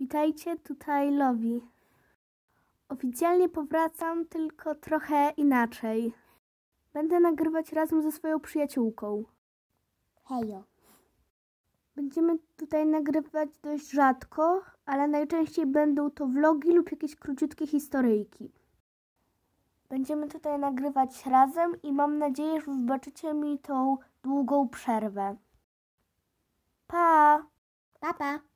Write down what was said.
Witajcie, tutaj Lowi. Oficjalnie powracam, tylko trochę inaczej. Będę nagrywać razem ze swoją przyjaciółką. Hejo. Będziemy tutaj nagrywać dość rzadko, ale najczęściej będą to vlogi lub jakieś króciutkie historyjki. Będziemy tutaj nagrywać razem i mam nadzieję, że wybaczycie mi tą długą przerwę. Pa! Pa, pa!